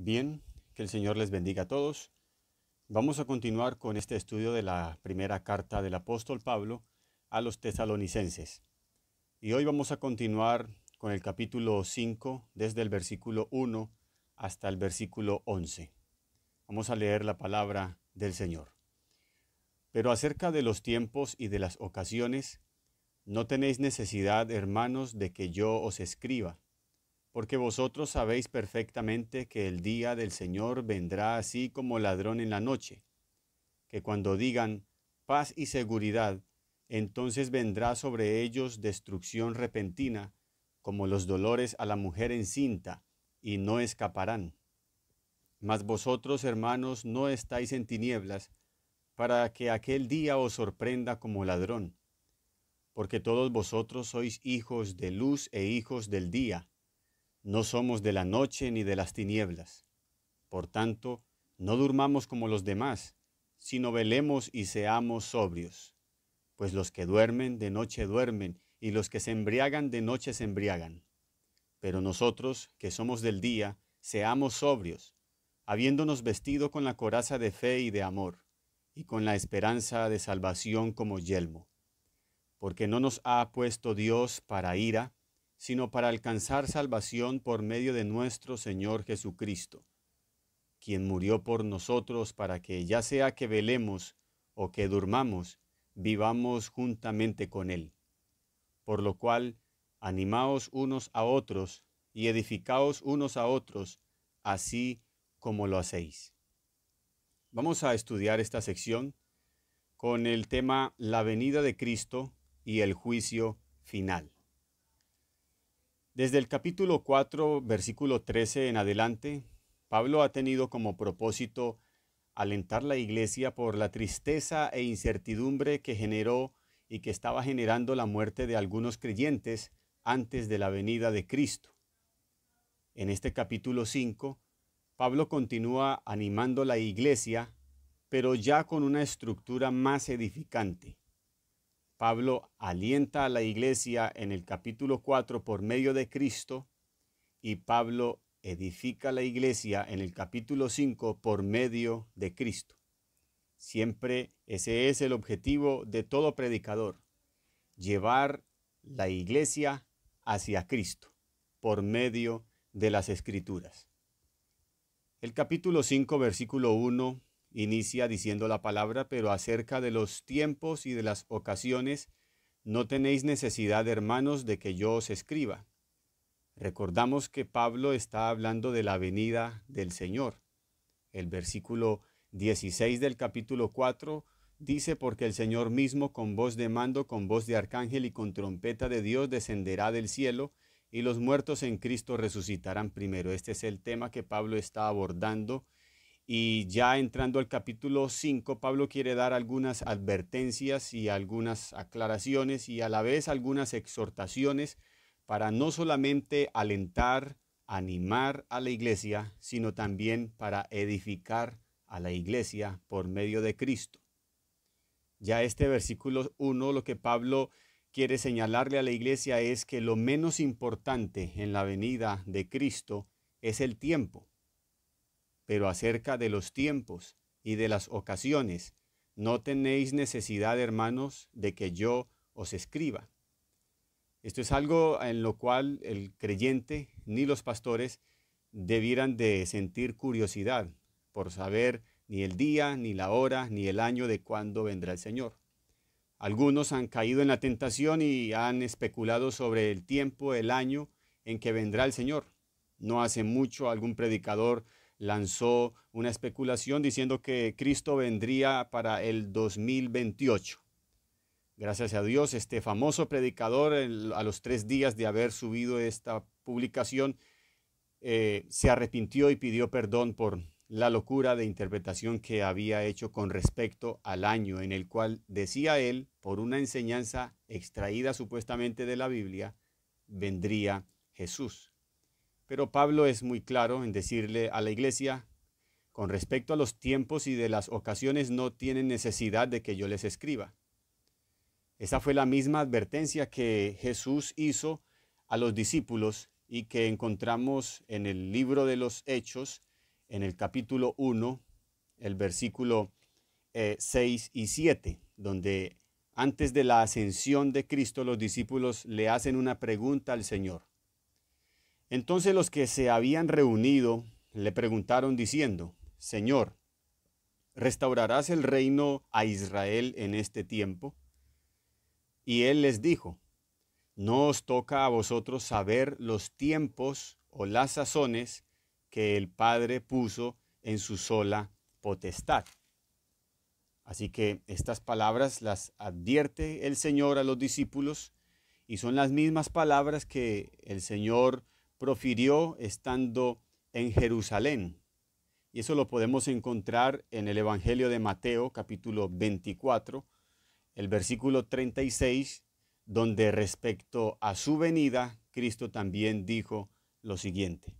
Bien, que el Señor les bendiga a todos. Vamos a continuar con este estudio de la primera carta del apóstol Pablo a los tesalonicenses. Y hoy vamos a continuar con el capítulo 5, desde el versículo 1 hasta el versículo 11. Vamos a leer la palabra del Señor. Pero acerca de los tiempos y de las ocasiones, no tenéis necesidad, hermanos, de que yo os escriba porque vosotros sabéis perfectamente que el día del Señor vendrá así como ladrón en la noche, que cuando digan paz y seguridad, entonces vendrá sobre ellos destrucción repentina, como los dolores a la mujer encinta, y no escaparán. Mas vosotros, hermanos, no estáis en tinieblas, para que aquel día os sorprenda como ladrón, porque todos vosotros sois hijos de luz e hijos del día. No somos de la noche ni de las tinieblas. Por tanto, no durmamos como los demás, sino velemos y seamos sobrios. Pues los que duermen de noche duermen, y los que se embriagan de noche se embriagan. Pero nosotros, que somos del día, seamos sobrios, habiéndonos vestido con la coraza de fe y de amor, y con la esperanza de salvación como yelmo. Porque no nos ha puesto Dios para ira, sino para alcanzar salvación por medio de nuestro Señor Jesucristo, quien murió por nosotros para que ya sea que velemos o que durmamos, vivamos juntamente con Él. Por lo cual, animaos unos a otros y edificaos unos a otros, así como lo hacéis. Vamos a estudiar esta sección con el tema La venida de Cristo y el juicio final. Desde el capítulo 4, versículo 13 en adelante, Pablo ha tenido como propósito alentar la iglesia por la tristeza e incertidumbre que generó y que estaba generando la muerte de algunos creyentes antes de la venida de Cristo. En este capítulo 5, Pablo continúa animando la iglesia, pero ya con una estructura más edificante. Pablo alienta a la iglesia en el capítulo 4 por medio de Cristo y Pablo edifica la iglesia en el capítulo 5 por medio de Cristo. Siempre ese es el objetivo de todo predicador, llevar la iglesia hacia Cristo por medio de las escrituras. El capítulo 5, versículo 1 Inicia diciendo la palabra, pero acerca de los tiempos y de las ocasiones, no tenéis necesidad, hermanos, de que yo os escriba. Recordamos que Pablo está hablando de la venida del Señor. El versículo 16 del capítulo 4 dice, porque el Señor mismo con voz de mando, con voz de arcángel y con trompeta de Dios descenderá del cielo, y los muertos en Cristo resucitarán primero. Este es el tema que Pablo está abordando y ya entrando al capítulo 5, Pablo quiere dar algunas advertencias y algunas aclaraciones y a la vez algunas exhortaciones para no solamente alentar, animar a la iglesia, sino también para edificar a la iglesia por medio de Cristo. Ya este versículo 1, lo que Pablo quiere señalarle a la iglesia es que lo menos importante en la venida de Cristo es el tiempo pero acerca de los tiempos y de las ocasiones, no tenéis necesidad, hermanos, de que yo os escriba. Esto es algo en lo cual el creyente ni los pastores debieran de sentir curiosidad por saber ni el día, ni la hora, ni el año de cuándo vendrá el Señor. Algunos han caído en la tentación y han especulado sobre el tiempo, el año en que vendrá el Señor. No hace mucho algún predicador lanzó una especulación diciendo que Cristo vendría para el 2028. Gracias a Dios, este famoso predicador, a los tres días de haber subido esta publicación, eh, se arrepintió y pidió perdón por la locura de interpretación que había hecho con respecto al año en el cual decía él, por una enseñanza extraída supuestamente de la Biblia, vendría Jesús. Pero Pablo es muy claro en decirle a la iglesia, con respecto a los tiempos y de las ocasiones no tienen necesidad de que yo les escriba. Esa fue la misma advertencia que Jesús hizo a los discípulos y que encontramos en el libro de los Hechos, en el capítulo 1, el versículo 6 eh, y 7, donde antes de la ascensión de Cristo los discípulos le hacen una pregunta al Señor. Entonces los que se habían reunido le preguntaron diciendo, Señor, ¿restaurarás el reino a Israel en este tiempo? Y él les dijo, No os toca a vosotros saber los tiempos o las sazones que el Padre puso en su sola potestad. Así que estas palabras las advierte el Señor a los discípulos y son las mismas palabras que el Señor profirió estando en Jerusalén. Y eso lo podemos encontrar en el Evangelio de Mateo capítulo 24, el versículo 36, donde respecto a su venida, Cristo también dijo lo siguiente.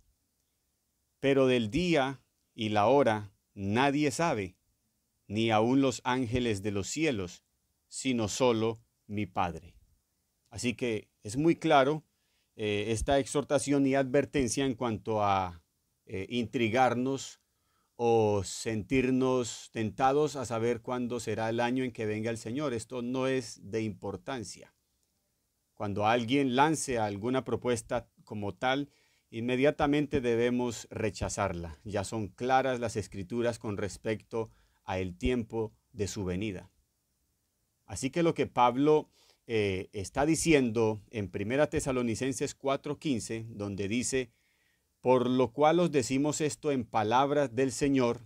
Pero del día y la hora nadie sabe, ni aun los ángeles de los cielos, sino solo mi Padre. Así que es muy claro eh, esta exhortación y advertencia en cuanto a eh, intrigarnos o sentirnos tentados a saber cuándo será el año en que venga el Señor. Esto no es de importancia. Cuando alguien lance alguna propuesta como tal, inmediatamente debemos rechazarla. Ya son claras las escrituras con respecto a el tiempo de su venida. Así que lo que Pablo eh, está diciendo en Primera Tesalonicenses 4:15, donde dice, por lo cual os decimos esto en palabras del Señor,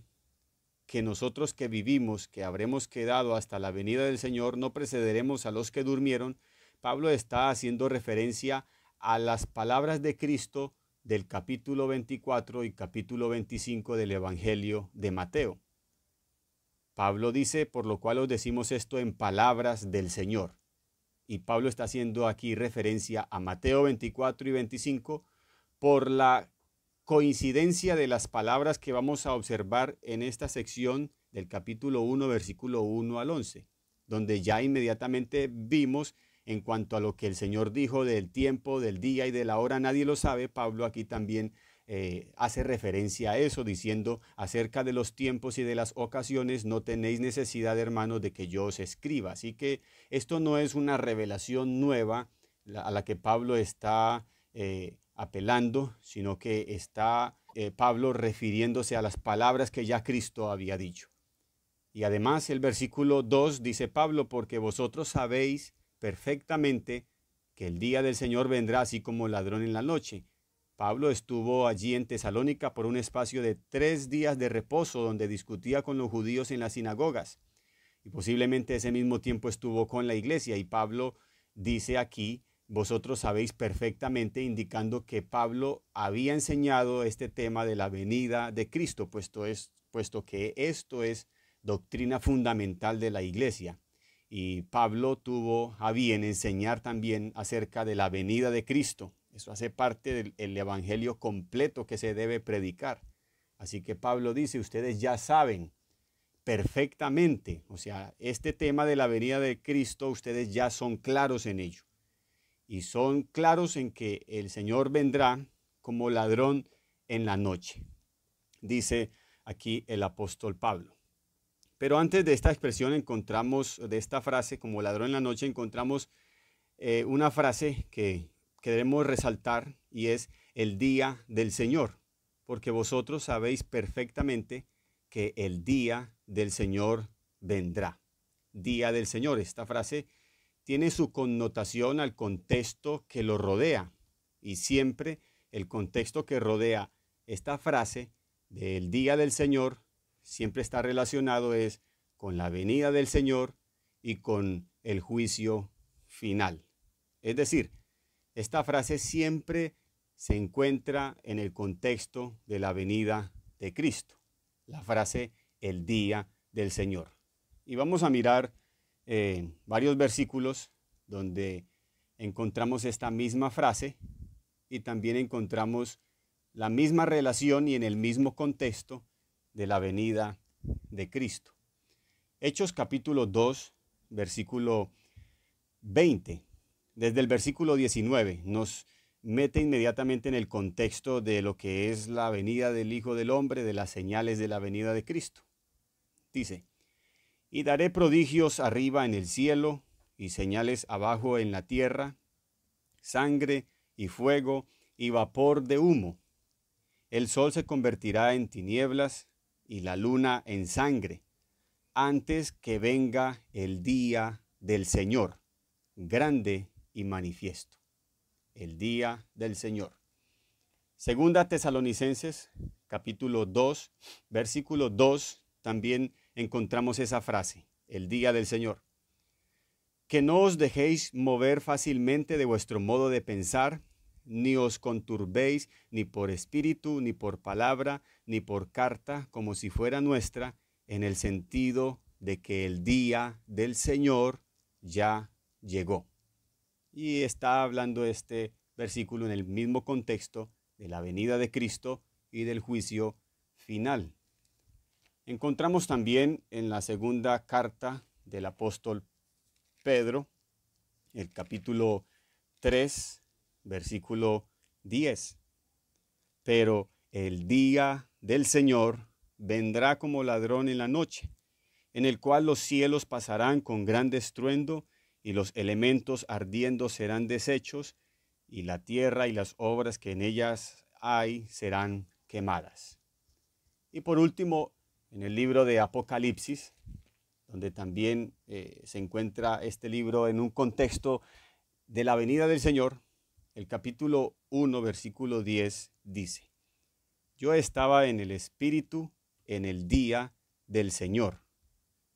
que nosotros que vivimos, que habremos quedado hasta la venida del Señor, no precederemos a los que durmieron. Pablo está haciendo referencia a las palabras de Cristo del capítulo 24 y capítulo 25 del Evangelio de Mateo. Pablo dice, por lo cual os decimos esto en palabras del Señor y Pablo está haciendo aquí referencia a Mateo 24 y 25, por la coincidencia de las palabras que vamos a observar en esta sección del capítulo 1, versículo 1 al 11, donde ya inmediatamente vimos en cuanto a lo que el Señor dijo del tiempo, del día y de la hora, nadie lo sabe, Pablo aquí también eh, hace referencia a eso, diciendo acerca de los tiempos y de las ocasiones, no tenéis necesidad, hermanos, de que yo os escriba. Así que esto no es una revelación nueva a la que Pablo está eh, apelando, sino que está eh, Pablo refiriéndose a las palabras que ya Cristo había dicho. Y además el versículo 2 dice Pablo, porque vosotros sabéis perfectamente que el día del Señor vendrá así como ladrón en la noche. Pablo estuvo allí en Tesalónica por un espacio de tres días de reposo donde discutía con los judíos en las sinagogas. Y posiblemente ese mismo tiempo estuvo con la iglesia. Y Pablo dice aquí, vosotros sabéis perfectamente, indicando que Pablo había enseñado este tema de la venida de Cristo, puesto, es, puesto que esto es doctrina fundamental de la iglesia. Y Pablo tuvo a bien enseñar también acerca de la venida de Cristo. Eso hace parte del evangelio completo que se debe predicar. Así que Pablo dice, ustedes ya saben perfectamente, o sea, este tema de la venida de Cristo, ustedes ya son claros en ello. Y son claros en que el Señor vendrá como ladrón en la noche, dice aquí el apóstol Pablo. Pero antes de esta expresión encontramos, de esta frase como ladrón en la noche, encontramos eh, una frase que Queremos resaltar y es el día del Señor, porque vosotros sabéis perfectamente que el día del Señor vendrá. Día del Señor, esta frase tiene su connotación al contexto que lo rodea y siempre el contexto que rodea esta frase del día del Señor siempre está relacionado es con la venida del Señor y con el juicio final. Es decir, esta frase siempre se encuentra en el contexto de la venida de Cristo, la frase el día del Señor. Y vamos a mirar eh, varios versículos donde encontramos esta misma frase y también encontramos la misma relación y en el mismo contexto de la venida de Cristo. Hechos capítulo 2, versículo 20 desde el versículo 19 nos mete inmediatamente en el contexto de lo que es la venida del Hijo del Hombre, de las señales de la venida de Cristo. Dice, y daré prodigios arriba en el cielo y señales abajo en la tierra, sangre y fuego y vapor de humo. El sol se convertirá en tinieblas y la luna en sangre, antes que venga el día del Señor, grande y manifiesto. El día del Señor. Segunda Tesalonicenses, capítulo 2, versículo 2, también encontramos esa frase, el día del Señor. Que no os dejéis mover fácilmente de vuestro modo de pensar, ni os conturbéis ni por espíritu, ni por palabra, ni por carta, como si fuera nuestra, en el sentido de que el día del Señor ya llegó y está hablando este versículo en el mismo contexto de la venida de Cristo y del juicio final. Encontramos también en la segunda carta del apóstol Pedro, el capítulo 3, versículo 10. Pero el día del Señor vendrá como ladrón en la noche, en el cual los cielos pasarán con gran estruendo y los elementos ardiendo serán deshechos, y la tierra y las obras que en ellas hay serán quemadas. Y por último, en el libro de Apocalipsis, donde también eh, se encuentra este libro en un contexto de la venida del Señor, el capítulo 1, versículo 10 dice, Yo estaba en el Espíritu en el día del Señor,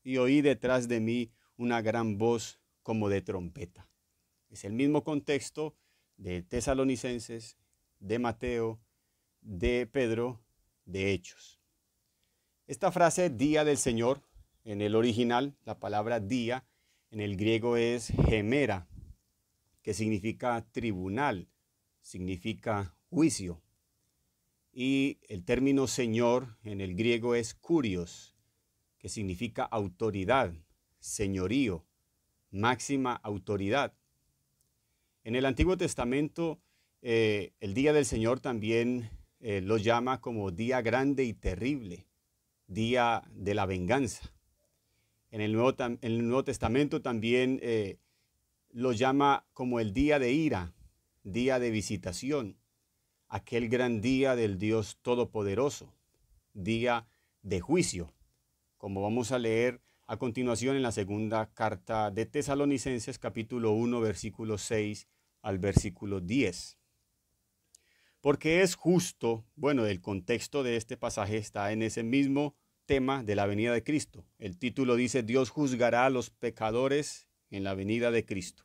y oí detrás de mí una gran voz como de trompeta. Es el mismo contexto de Tesalonicenses, de Mateo, de Pedro, de Hechos. Esta frase día del Señor, en el original, la palabra día en el griego es gemera, que significa tribunal, significa juicio. Y el término Señor en el griego es curios, que significa autoridad, señorío máxima autoridad. En el Antiguo Testamento, eh, el Día del Señor también eh, lo llama como día grande y terrible, día de la venganza. En el Nuevo, Testamento también eh, lo llama como el día de ira, día de visitación, aquel gran día del Dios Todopoderoso, día de juicio, como vamos a leer a continuación, en la segunda carta de Tesalonicenses, capítulo 1, versículo 6 al versículo 10. Porque es justo, bueno, el contexto de este pasaje está en ese mismo tema de la venida de Cristo. El título dice, Dios juzgará a los pecadores en la venida de Cristo.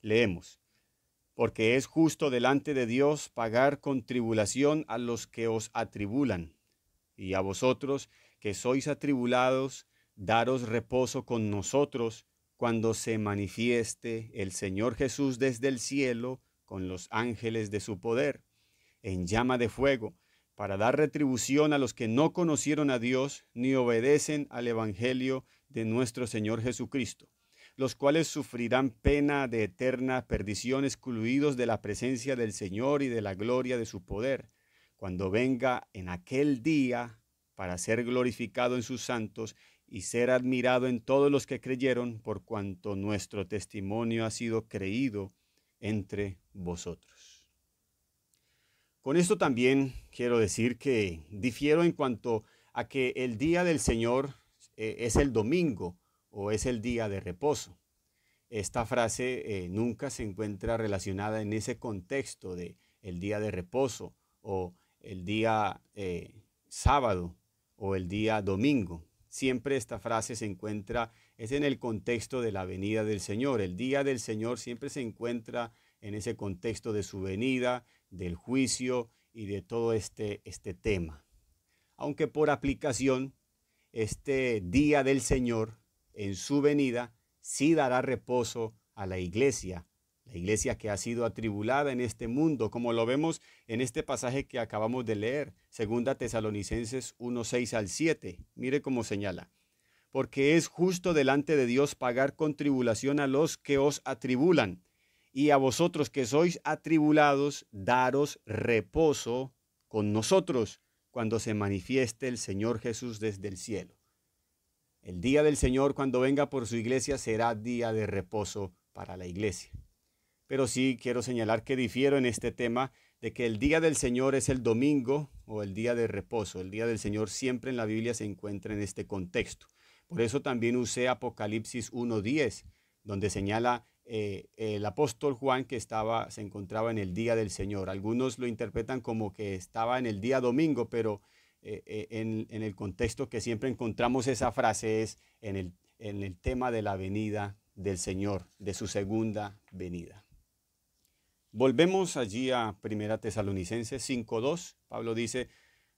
Leemos, porque es justo delante de Dios pagar con tribulación a los que os atribulan, y a vosotros que sois atribulados, daros reposo con nosotros cuando se manifieste el Señor Jesús desde el cielo con los ángeles de su poder, en llama de fuego, para dar retribución a los que no conocieron a Dios ni obedecen al Evangelio de nuestro Señor Jesucristo, los cuales sufrirán pena de eterna perdición excluidos de la presencia del Señor y de la gloria de su poder, cuando venga en aquel día para ser glorificado en sus santos y ser admirado en todos los que creyeron, por cuanto nuestro testimonio ha sido creído entre vosotros. Con esto también quiero decir que difiero en cuanto a que el día del Señor eh, es el domingo o es el día de reposo. Esta frase eh, nunca se encuentra relacionada en ese contexto de el día de reposo o el día eh, sábado o el día domingo siempre esta frase se encuentra, es en el contexto de la venida del Señor. El día del Señor siempre se encuentra en ese contexto de su venida, del juicio y de todo este, este tema. Aunque por aplicación, este día del Señor en su venida sí dará reposo a la iglesia la iglesia que ha sido atribulada en este mundo, como lo vemos en este pasaje que acabamos de leer, 2 Tesalonicenses 1, 6 al 7. Mire cómo señala. Porque es justo delante de Dios pagar con tribulación a los que os atribulan, y a vosotros que sois atribulados, daros reposo con nosotros cuando se manifieste el Señor Jesús desde el cielo. El día del Señor cuando venga por su iglesia será día de reposo para la iglesia pero sí quiero señalar que difiero en este tema de que el día del Señor es el domingo o el día de reposo. El día del Señor siempre en la Biblia se encuentra en este contexto. Por eso también usé Apocalipsis 1.10, donde señala eh, el apóstol Juan que estaba, se encontraba en el día del Señor. Algunos lo interpretan como que estaba en el día domingo, pero eh, eh, en, en, el contexto que siempre encontramos esa frase es en el, en el tema de la venida del Señor, de su segunda venida. Volvemos allí a Primera Tesalonicenses 5.2. Pablo dice,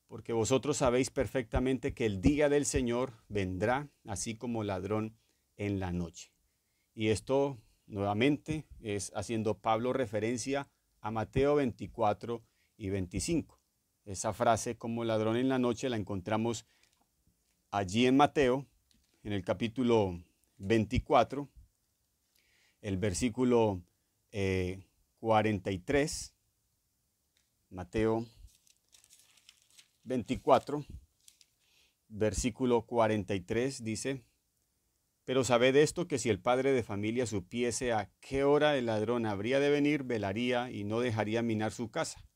porque vosotros sabéis perfectamente que el día del Señor vendrá así como ladrón en la noche. Y esto nuevamente es haciendo Pablo referencia a Mateo 24 y 25. Esa frase como ladrón en la noche la encontramos allí en Mateo, en el capítulo 24, el versículo eh, 43, Mateo 24, versículo 43 dice, pero sabed esto que si el padre de familia supiese a qué hora el ladrón habría de venir, velaría y no dejaría minar su casa.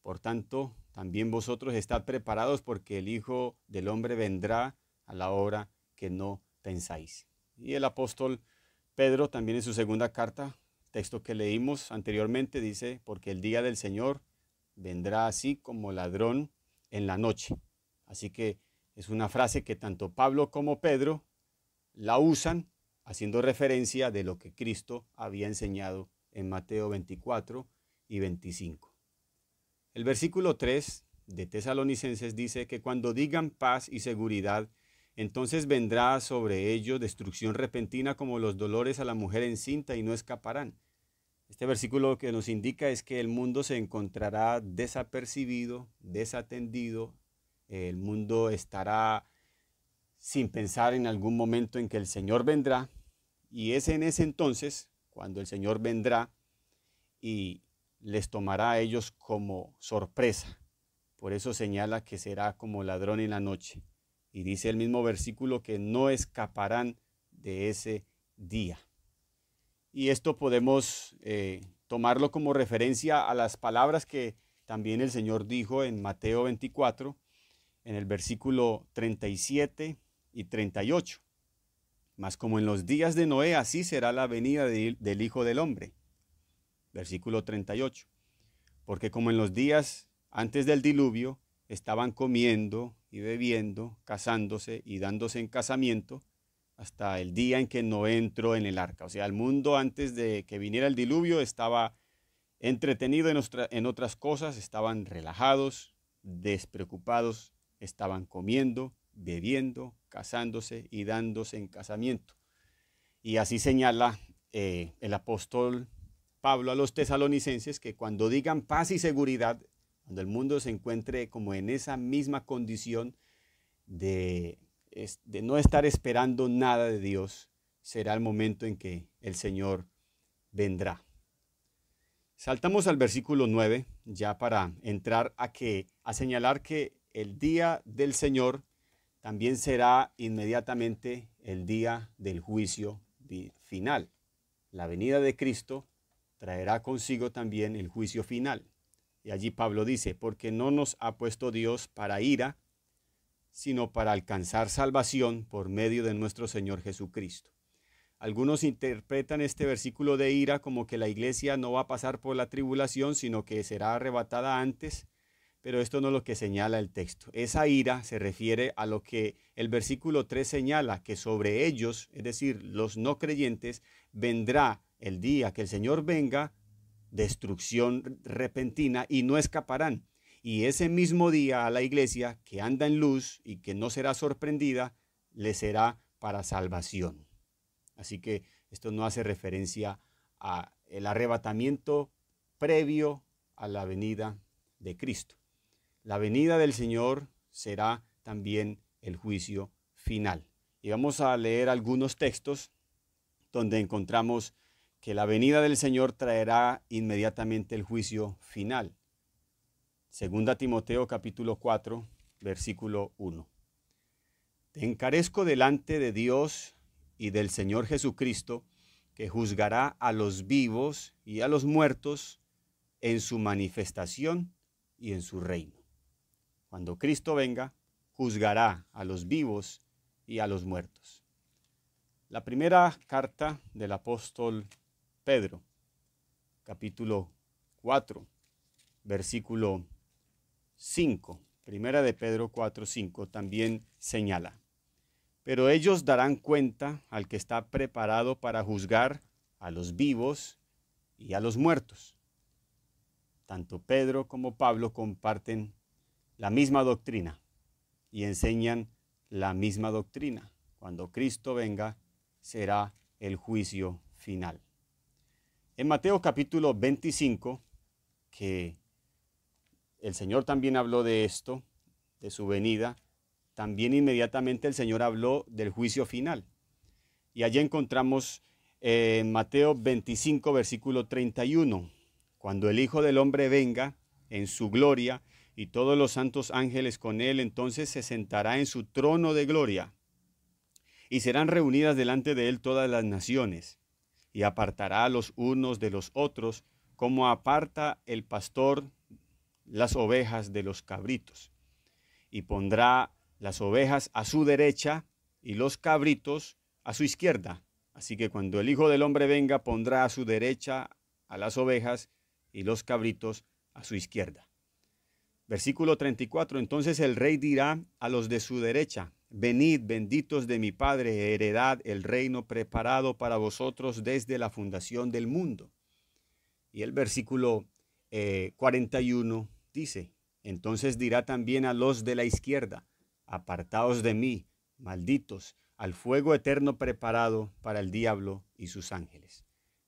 Por tanto, también vosotros estad preparados porque el Hijo del Hombre vendrá a la hora que no pensáis. Y el apóstol Pedro también en su segunda carta texto que leímos anteriormente dice, porque el día del Señor vendrá así como ladrón en la noche. Así que es una frase que tanto Pablo como Pedro la usan haciendo referencia de lo que Cristo había enseñado en Mateo 24 y 25. El versículo 3 de Tesalonicenses dice que cuando digan paz y seguridad, entonces vendrá sobre ellos destrucción repentina como los dolores a la mujer encinta y no escaparán. Este versículo que nos indica es que el mundo se encontrará desapercibido, desatendido, el mundo estará sin pensar en algún momento en que el Señor vendrá. Y es en ese entonces, cuando el Señor vendrá y les tomará a ellos como sorpresa. Por eso señala que será como ladrón en la noche. Y dice el mismo versículo que no escaparán de ese día y esto podemos eh, tomarlo como referencia a las palabras que también el Señor dijo en Mateo 24, en el versículo 37 y 38. Mas como en los días de Noé, así será la venida del Hijo del Hombre. Versículo 38. Porque como en los días antes del diluvio estaban comiendo y bebiendo, casándose y dándose en casamiento, hasta el día en que no entró en el arca. O sea, el mundo antes de que viniera el diluvio estaba entretenido en, otras cosas, estaban relajados, despreocupados, estaban comiendo, bebiendo, casándose y dándose en casamiento. Y así señala eh, el apóstol Pablo a los tesalonicenses que cuando digan paz y seguridad, cuando el mundo se encuentre como en esa misma condición de de no estar esperando nada de Dios, será el momento en que el Señor vendrá. Saltamos al versículo 9, ya para entrar a que a señalar que el día del Señor también será inmediatamente el día del juicio final. La venida de Cristo traerá consigo también el juicio final. Y allí Pablo dice, porque no nos ha puesto Dios para ira, sino para alcanzar salvación por medio de nuestro Señor Jesucristo. Algunos interpretan este versículo de ira como que la iglesia no va a pasar por la tribulación, sino que será arrebatada antes, pero esto no es lo que señala el texto. Esa ira se refiere a lo que el versículo 3 señala, que sobre ellos, es decir, los no creyentes, vendrá el día que el Señor venga, destrucción repentina y no escaparán. Y ese mismo día a la iglesia que anda en luz y que no será sorprendida, le será para salvación. Así que esto no hace referencia a el arrebatamiento previo a la venida de Cristo. La venida del Señor será también el juicio final. Y vamos a leer algunos textos donde encontramos que la venida del Señor traerá inmediatamente el juicio final. Segunda Timoteo capítulo 4, versículo 1. Te encarezco delante de Dios y del Señor Jesucristo, que juzgará a los vivos y a los muertos en su manifestación y en su reino. Cuando Cristo venga, juzgará a los vivos y a los muertos. La primera carta del apóstol Pedro, capítulo 4, versículo 5, primera de Pedro 4, también señala. Pero ellos darán cuenta al que está preparado para juzgar a los vivos y a los muertos. Tanto Pedro como Pablo comparten la misma doctrina y enseñan la misma doctrina. Cuando Cristo venga, será el juicio final. En Mateo capítulo 25, que el Señor también habló de esto, de su venida. También inmediatamente el Señor habló del juicio final. Y allí encontramos eh, en Mateo 25, versículo 31, cuando el Hijo del Hombre venga en su gloria y todos los santos ángeles con él, entonces se sentará en su trono de gloria y serán reunidas delante de él todas las naciones y apartará a los unos de los otros como aparta el pastor las ovejas de los cabritos, y pondrá las ovejas a su derecha y los cabritos a su izquierda. Así que cuando el Hijo del Hombre venga, pondrá a su derecha a las ovejas y los cabritos a su izquierda. Versículo 34. Entonces el rey dirá a los de su derecha, venid benditos de mi Padre, heredad el reino preparado para vosotros desde la fundación del mundo. Y el versículo 41 eh, dice, entonces dirá también a los de la izquierda, apartaos de mí, malditos, al fuego eterno preparado para el diablo y sus ángeles.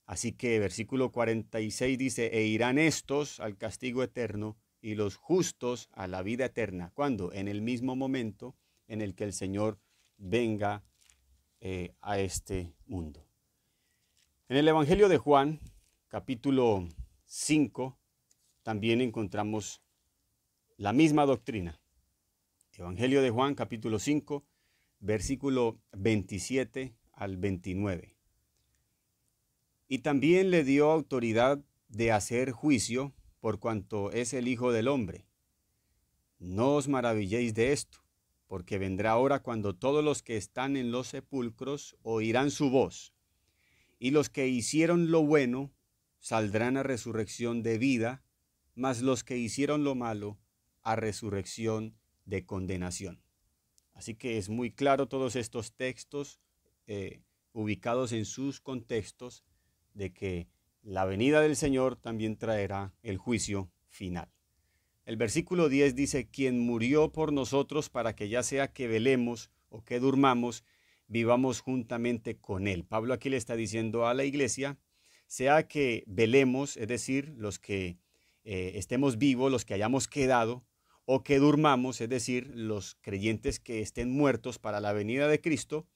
Así que versículo 46 dice, e irán estos al castigo eterno y los justos a la vida eterna. cuando En el mismo momento en el que el Señor venga eh, a este mundo. En el Evangelio de Juan, capítulo 5, también encontramos la misma doctrina. Evangelio de Juan capítulo 5, versículo 27 al 29. Y también le dio autoridad de hacer juicio por cuanto es el Hijo del Hombre. No os maravilléis de esto, porque vendrá hora cuando todos los que están en los sepulcros oirán su voz, y los que hicieron lo bueno saldrán a resurrección de vida, mas los que hicieron lo malo, a resurrección de condenación. Así que es muy claro todos estos textos eh, ubicados en sus contextos de que la venida del Señor también traerá el juicio final. El versículo 10 dice, quien murió por nosotros para que ya sea que velemos o que durmamos, vivamos juntamente con Él. Pablo aquí le está diciendo a la iglesia, sea que velemos, es decir, los que eh, estemos vivos, los que hayamos quedado, o que durmamos, es decir, los creyentes que estén muertos para la venida de Cristo,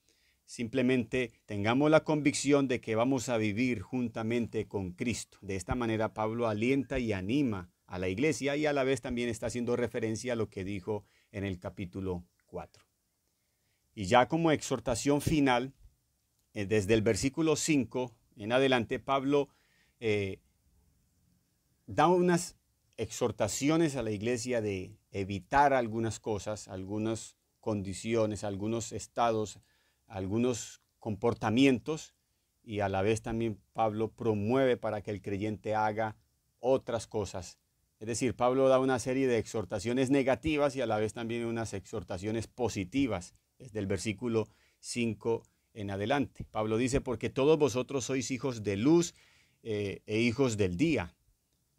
simplemente tengamos la convicción de que vamos a vivir juntamente con Cristo. De esta manera Pablo alienta y anima a la iglesia y a la vez también está haciendo referencia a lo que dijo en el capítulo 4. Y ya como exhortación final, eh, desde el versículo 5 en adelante, Pablo eh, da unas exhortaciones a la iglesia de evitar algunas cosas, algunas condiciones, algunos estados, algunos comportamientos y a la vez también Pablo promueve para que el creyente haga otras cosas. Es decir, Pablo da una serie de exhortaciones negativas y a la vez también unas exhortaciones positivas, desde el versículo 5 en adelante. Pablo dice, porque todos vosotros sois hijos de luz eh, e hijos del día.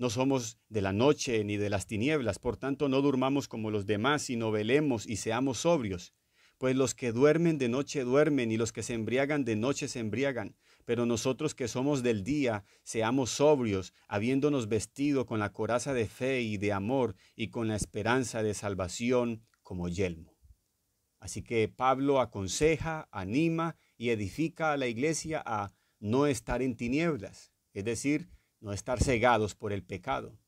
No somos de la noche ni de las tinieblas, por tanto no durmamos como los demás, sino velemos y seamos sobrios. Pues los que duermen de noche duermen y los que se embriagan de noche se embriagan. Pero nosotros que somos del día, seamos sobrios, habiéndonos vestido con la coraza de fe y de amor y con la esperanza de salvación como yelmo. Así que Pablo aconseja, anima y edifica a la iglesia a no estar en tinieblas, es decir, no estar cegados por el pecado,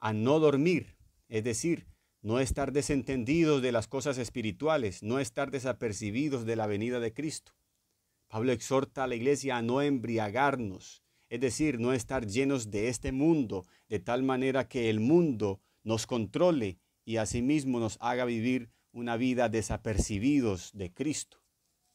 a no dormir, es decir, no estar desentendidos de las cosas espirituales, no estar desapercibidos de la venida de Cristo. Pablo exhorta a la iglesia a no embriagarnos, es decir, no estar llenos de este mundo, de tal manera que el mundo nos controle y asimismo nos haga vivir una vida desapercibidos de Cristo.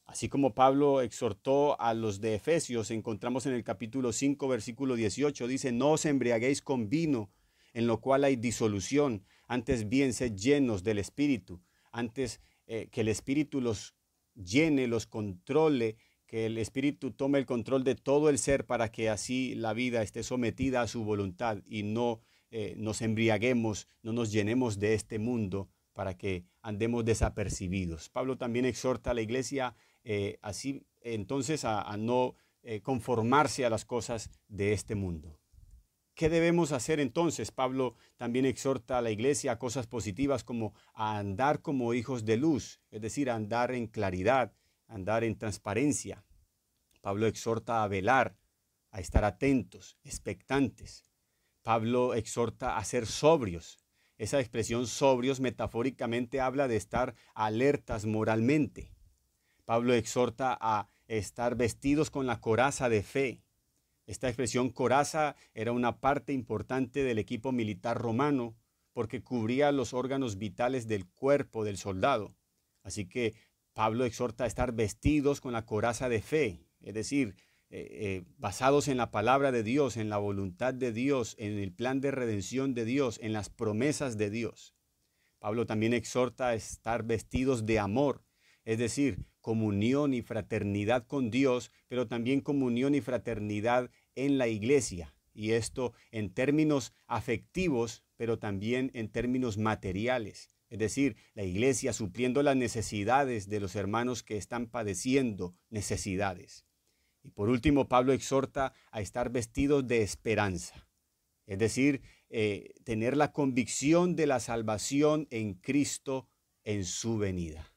Así como Pablo exhortó a los de Efesios, encontramos en el capítulo 5, versículo 18, dice, no os embriaguéis con vino, en lo cual hay disolución, antes bien sed llenos del Espíritu, antes eh, que el Espíritu los llene, los controle, que el Espíritu tome el control de todo el ser para que así la vida esté sometida a su voluntad y no eh, nos embriaguemos, no nos llenemos de este mundo para que andemos desapercibidos. Pablo también exhorta a la iglesia eh, así entonces a, no eh, conformarse a las cosas de este mundo. ¿Qué debemos hacer entonces? Pablo también exhorta a la iglesia a cosas positivas como a andar como hijos de luz, es decir, a andar en claridad, andar en transparencia. Pablo exhorta a velar, a estar atentos, expectantes. Pablo exhorta a ser sobrios. Esa expresión sobrios metafóricamente habla de estar alertas moralmente. Pablo exhorta a estar vestidos con la coraza de fe. Esta expresión coraza era una parte importante del equipo militar romano porque cubría los órganos vitales del cuerpo del soldado. Así que Pablo exhorta a estar vestidos con la coraza de fe, es decir, eh, eh, basados en la palabra de Dios, en la voluntad de Dios, en el plan de redención de Dios, en las promesas de Dios. Pablo también exhorta a estar vestidos de amor, es decir, comunión y fraternidad con Dios, pero también comunión y fraternidad en la iglesia. Y esto en términos afectivos, pero también en términos materiales. Es decir, la iglesia supliendo las necesidades de los hermanos que están padeciendo necesidades. Y por último, Pablo exhorta a estar vestidos de esperanza. Es decir, eh, tener la convicción de la salvación en Cristo en su venida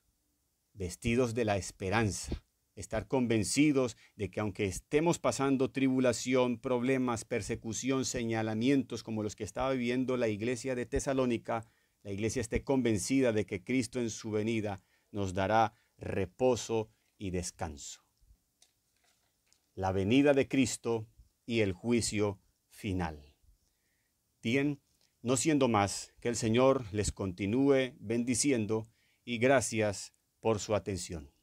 vestidos de la esperanza, estar convencidos de que aunque estemos pasando tribulación, problemas, persecución, señalamientos como los que estaba viviendo la iglesia de Tesalónica, la iglesia esté convencida de que Cristo en su venida nos dará reposo y descanso. La venida de Cristo y el juicio final. Bien, no siendo más, que el Señor les continúe bendiciendo y gracias por su atención.